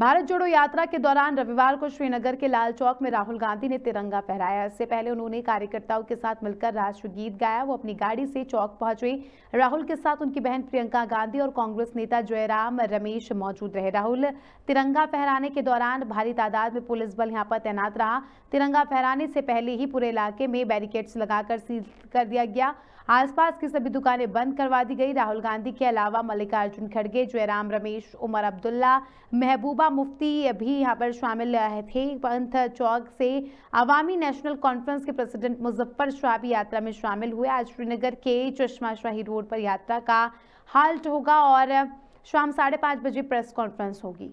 भारत जोड़ो यात्रा के दौरान रविवार को श्रीनगर के लाल चौक में राहुल गांधी ने तिरंगा फहराया इससे पहले उन्होंने कार्यकर्ताओं के साथ मिलकर राष्ट्रगीत गाया वो अपनी गाड़ी से चौक पहुंचे राहुल के साथ उनकी बहन प्रियंका गांधी और कांग्रेस नेता जयराम रमेश मौजूद रहे राहुल तिरंगा फहराने के दौरान भारी तादाद में पुलिस बल यहाँ पर तैनात रहा तिरंगा फहराने से पहले ही पूरे इलाके में बैरिकेड्स लगाकर सील कर दिया गया आसपास की सभी दुकानें बंद करवा दी गई राहुल गांधी के अलावा मल्लिकार्जुन खड़गे जयराम रमेश उमर अब्दुल्ला महबूबा मुफ्ती भी यहाँ पर शामिल थे पंथ चौक से आवामी नेशनल कॉन्फ्रेंस के प्रेसिडेंट मुजफ्फर शाह भी यात्रा में शामिल हुए आज श्रीनगर के चश्मा शाही रोड पर यात्रा का हाल्ट होगा और शाम साढ़े पाँच बजे प्रेस कॉन्फ्रेंस होगी